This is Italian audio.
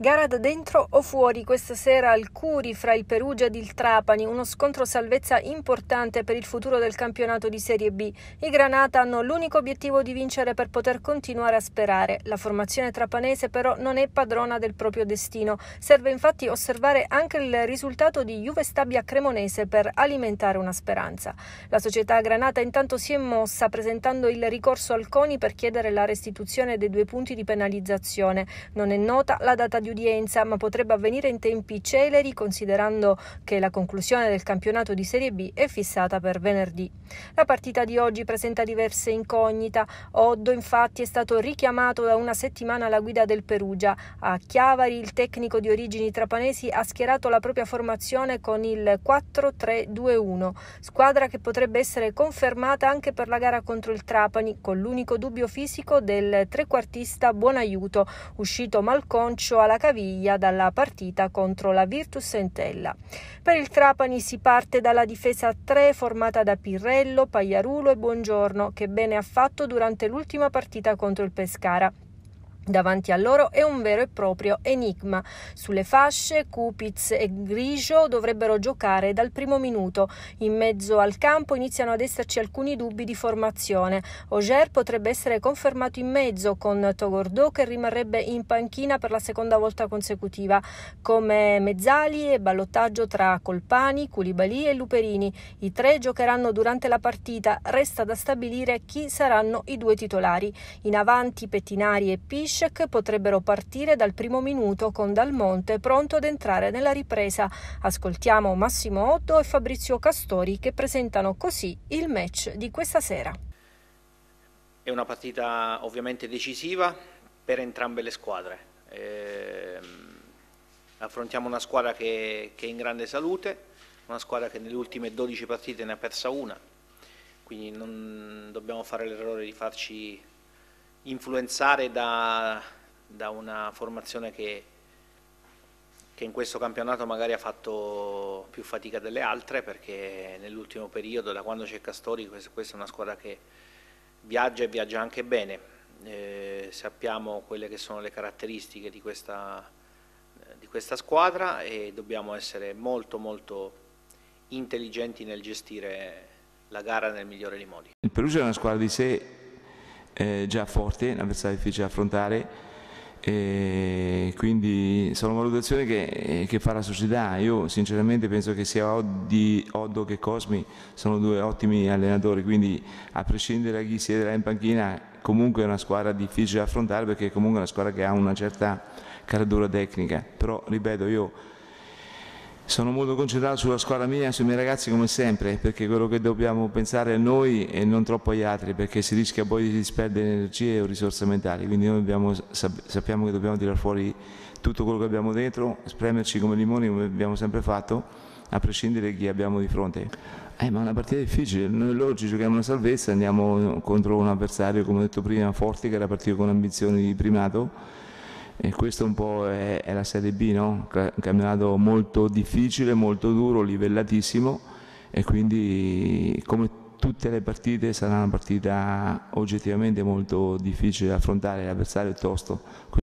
Gara da dentro o fuori questa sera al Curi fra il Perugia ed il Trapani, uno scontro salvezza importante per il futuro del campionato di Serie B. I Granata hanno l'unico obiettivo di vincere per poter continuare a sperare. La formazione trapanese però non è padrona del proprio destino. Serve infatti osservare anche il risultato di Juve Stabia Cremonese per alimentare una speranza. La società Granata intanto si è mossa presentando il ricorso al CONI per chiedere la restituzione dei due punti di penalizzazione. Non è nota la data di di udienza, ma potrebbe avvenire in tempi celeri considerando che la conclusione del campionato di Serie B è fissata per venerdì. La partita di oggi presenta diverse incognite. Oddo infatti è stato richiamato da una settimana alla guida del Perugia. A Chiavari il tecnico di origini trapanesi ha schierato la propria formazione con il 4-3-2-1, squadra che potrebbe essere confermata anche per la gara contro il Trapani, con l'unico dubbio fisico del trequartista Buonaiuto, uscito malconcio alla caviglia dalla partita contro la Virtus Entella. Per il Trapani si parte dalla difesa 3 formata da Pirrello, Pagliarulo e Buongiorno che bene ha fatto durante l'ultima partita contro il Pescara davanti a loro è un vero e proprio enigma. Sulle fasce Cupiz e Grigio dovrebbero giocare dal primo minuto. In mezzo al campo iniziano ad esserci alcuni dubbi di formazione. Oger potrebbe essere confermato in mezzo con Togordò che rimarrebbe in panchina per la seconda volta consecutiva, come Mezzali e ballottaggio tra Colpani, Culibali e Luperini. I tre giocheranno durante la partita, resta da stabilire chi saranno i due titolari. In avanti Pettinari e Pisci Zizek potrebbero partire dal primo minuto con Dalmonte pronto ad entrare nella ripresa. Ascoltiamo Massimo Otto e Fabrizio Castori che presentano così il match di questa sera. È una partita ovviamente decisiva per entrambe le squadre. Eh, affrontiamo una squadra che, che è in grande salute, una squadra che nelle ultime 12 partite ne ha persa una, quindi non dobbiamo fare l'errore di farci influenzare da, da una formazione che, che, in questo campionato magari ha fatto più fatica delle altre perché nell'ultimo periodo, da quando c'è Castori, questa, questa, è una squadra che viaggia e viaggia anche bene. Eh, sappiamo quelle che sono le caratteristiche di questa, di questa squadra e dobbiamo essere molto molto intelligenti nel gestire la gara nel migliore dei modi. Il Perugia è una squadra di sé eh, già forte, un avversario difficile da affrontare. E quindi sono valutazioni che, che, fa la società. Io sinceramente penso che sia Oddi, Oddo che Cosmi sono due ottimi allenatori, quindi a prescindere da chi siederà in panchina comunque è una squadra difficile da affrontare perché comunque è una squadra che ha una certa caratura tecnica. Però ripeto io sono molto concentrato sulla squadra mia e sui miei ragazzi come sempre, perché quello che dobbiamo pensare è noi e non troppo agli altri, perché si rischia poi di disperdere energie o risorse mentali, quindi noi dobbiamo, sappiamo che dobbiamo tirare fuori tutto quello che abbiamo dentro, spremerci come limoni come abbiamo sempre fatto, a prescindere da chi abbiamo di fronte. Eh, ma è una partita difficile, noi loro ci giochiamo una salvezza, andiamo contro un avversario, come ho detto prima, forte, che era partito con ambizioni di primato e questa un po' è, è la Serie B, no? un campionato molto difficile, molto duro, livellatissimo e quindi come tutte le partite sarà una partita oggettivamente molto difficile da affrontare, l'avversario è tosto,